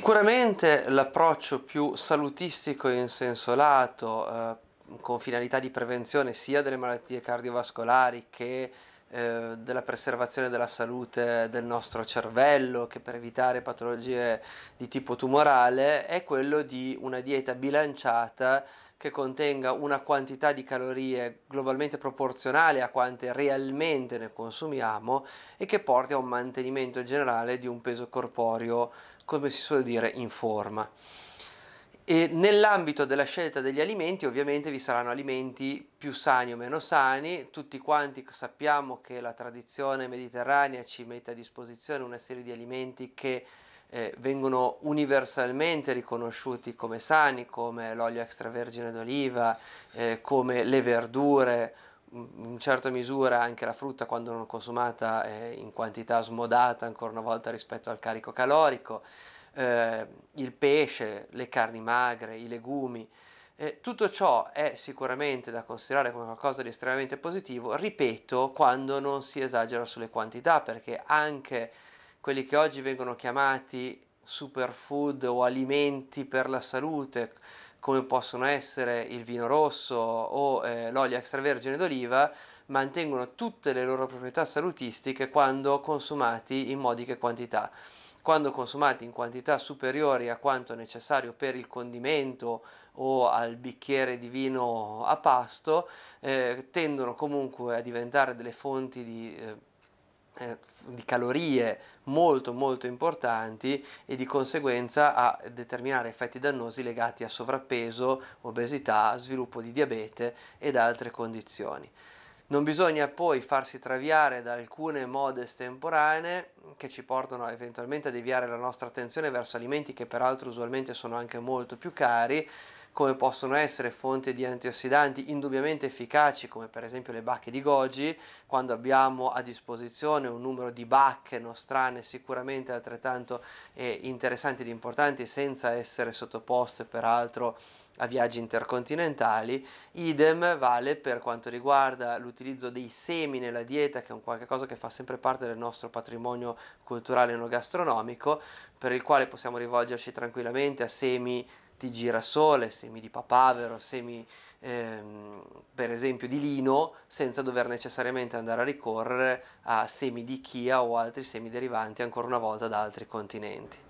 Sicuramente l'approccio più salutistico in senso lato, eh, con finalità di prevenzione sia delle malattie cardiovascolari che eh, della preservazione della salute del nostro cervello, che per evitare patologie di tipo tumorale, è quello di una dieta bilanciata che contenga una quantità di calorie globalmente proporzionale a quante realmente ne consumiamo e che porti a un mantenimento generale di un peso corporeo, come si suol dire, in forma. E nell'ambito della scelta degli alimenti ovviamente vi saranno alimenti più sani o meno sani, tutti quanti sappiamo che la tradizione mediterranea ci mette a disposizione una serie di alimenti che eh, vengono universalmente riconosciuti come sani, come l'olio extravergine d'oliva, eh, come le verdure, in certa misura anche la frutta quando non consumata eh, in quantità smodata ancora una volta rispetto al carico calorico, eh, il pesce, le carni magre, i legumi. Eh, tutto ciò è sicuramente da considerare come qualcosa di estremamente positivo, ripeto, quando non si esagera sulle quantità, perché anche quelli che oggi vengono chiamati superfood o alimenti per la salute, come possono essere il vino rosso o eh, l'olio extravergine d'oliva, mantengono tutte le loro proprietà salutistiche quando consumati in modiche quantità. Quando consumati in quantità superiori a quanto necessario per il condimento o al bicchiere di vino a pasto, eh, tendono comunque a diventare delle fonti di eh, eh, di calorie molto molto importanti e di conseguenza a determinare effetti dannosi legati a sovrappeso, obesità, sviluppo di diabete ed altre condizioni. Non bisogna poi farsi traviare da alcune mode estemporanee che ci portano eventualmente a deviare la nostra attenzione verso alimenti che peraltro usualmente sono anche molto più cari, come possono essere fonte di antiossidanti indubbiamente efficaci, come per esempio le bacche di goji, quando abbiamo a disposizione un numero di bacche nostrane sicuramente altrettanto eh, interessanti ed importanti, senza essere sottoposte peraltro a viaggi intercontinentali. Idem vale per quanto riguarda l'utilizzo dei semi nella dieta, che è un qualcosa che fa sempre parte del nostro patrimonio culturale non gastronomico, per il quale possiamo rivolgerci tranquillamente a semi di girasole, semi di papavero, semi ehm, per esempio di lino, senza dover necessariamente andare a ricorrere a semi di chia o altri semi derivanti ancora una volta da altri continenti.